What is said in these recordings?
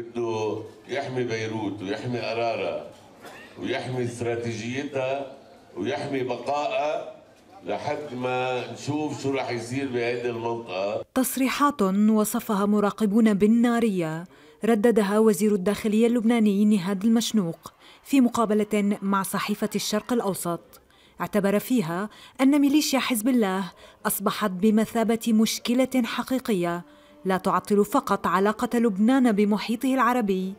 بده يحمي بيروت ويحمي قرارها ويحمي استراتيجيتها ويحمي بقائها لحد ما نشوف شو رح يصير بهذه المنطقة تصريحات وصفها مراقبون بالنارية رددها وزير الداخلية اللبناني نهاد المشنوق في مقابلة مع صحيفة الشرق الأوسط اعتبر فيها أن ميليشيا حزب الله أصبحت بمثابة مشكلة حقيقية لا تعطل فقط علاقة لبنان بمحيطه العربي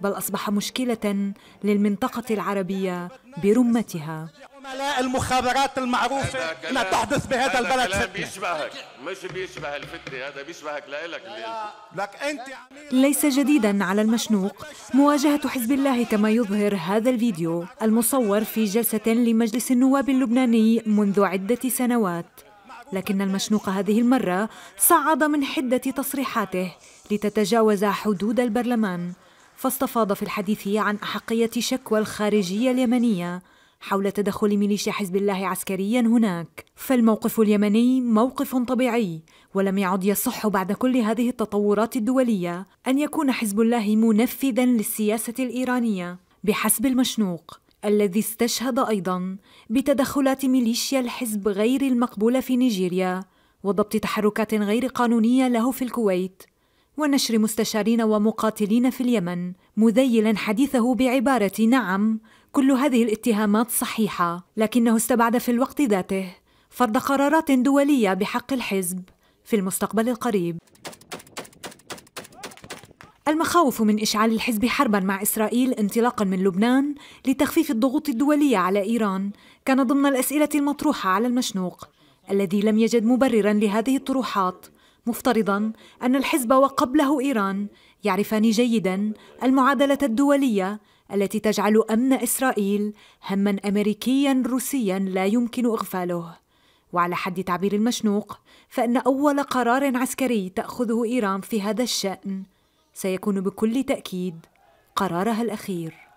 بل أصبح مشكلة للمنطقة العربية برمتها عملاء المخابرات المعروفة ما تحدث بهذا البلد فتنة بيشبهك مش بيشبه الفتنة هذا بيشبهك لإلك لك أنت ليس جديدا على المشنوق مواجهة حزب الله كما يظهر هذا الفيديو المصور في جلسة لمجلس النواب اللبناني منذ عدة سنوات لكن المشنوق هذه المرة صعد من حدة تصريحاته لتتجاوز حدود البرلمان فاستفاض في الحديث عن أحقية شكوى الخارجية اليمنية حول تدخل ميليشيا حزب الله عسكريا هناك فالموقف اليمني موقف طبيعي ولم يعد يصح بعد كل هذه التطورات الدولية أن يكون حزب الله منفذا للسياسة الإيرانية بحسب المشنوق الذي استشهد أيضا بتدخلات ميليشيا الحزب غير المقبولة في نيجيريا وضبط تحركات غير قانونية له في الكويت ونشر مستشارين ومقاتلين في اليمن مذيلا حديثه بعبارة نعم كل هذه الاتهامات صحيحة لكنه استبعد في الوقت ذاته فرض قرارات دولية بحق الحزب في المستقبل القريب المخاوف من إشعال الحزب حربا مع إسرائيل انطلاقا من لبنان لتخفيف الضغوط الدولية على إيران كان ضمن الأسئلة المطروحة على المشنوق الذي لم يجد مبررا لهذه الطروحات مفترضا أن الحزب وقبله إيران يعرفان جيدا المعادلة الدولية التي تجعل أمن إسرائيل هما أمريكيا روسيا لا يمكن إغفاله وعلى حد تعبير المشنوق فإن أول قرار عسكري تأخذه إيران في هذا الشأن سيكون بكل تاكيد قرارها الاخير